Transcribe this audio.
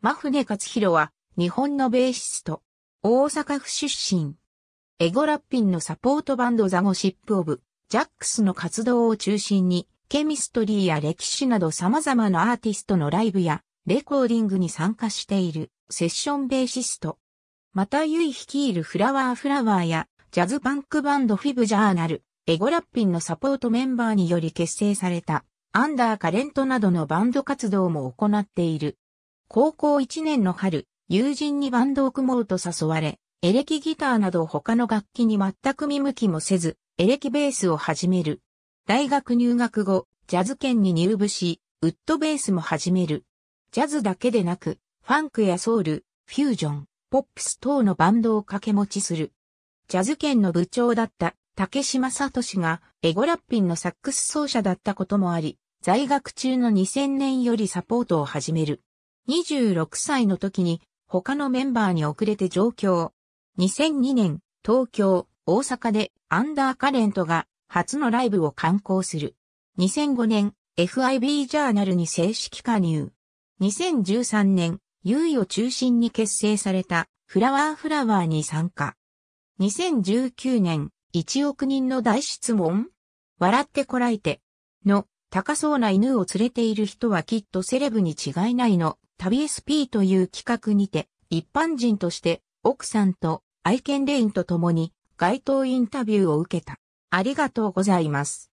真船勝弘は、日本のベーシスト。大阪府出身。エゴラッピンのサポートバンドザゴシップオブ、ジャックスの活動を中心に、ケミストリーや歴史など様々なアーティストのライブや、レコーディングに参加している、セッションベーシスト。また、ユイ率いるフラワーフラワーや、ジャズパンクバンドフィブジャーナル、エゴラッピンのサポートメンバーにより結成された、アンダーカレントなどのバンド活動も行っている。高校1年の春、友人にバンドを組もうと誘われ、エレキギターなど他の楽器に全く見向きもせず、エレキベースを始める。大学入学後、ジャズ圏に入部し、ウッドベースも始める。ジャズだけでなく、ファンクやソウル、フュージョン、ポップス等のバンドを掛け持ちする。ジャズ圏の部長だった竹島聡がエゴラッピンのサックス奏者だったこともあり、在学中の2000年よりサポートを始める。26歳の時に他のメンバーに遅れて上京。2002年、東京、大阪でアンダーカレントが初のライブを観光する。2005年、FIB ジャーナルに正式加入。2013年、優位を中心に結成されたフラワーフラワーに参加。2019年、1億人の大質問笑ってこらえて。の、高そうな犬を連れている人はきっとセレブに違いないの。旅 SP という企画にて、一般人として奥さんと愛犬レインと共に街頭インタビューを受けた。ありがとうございます。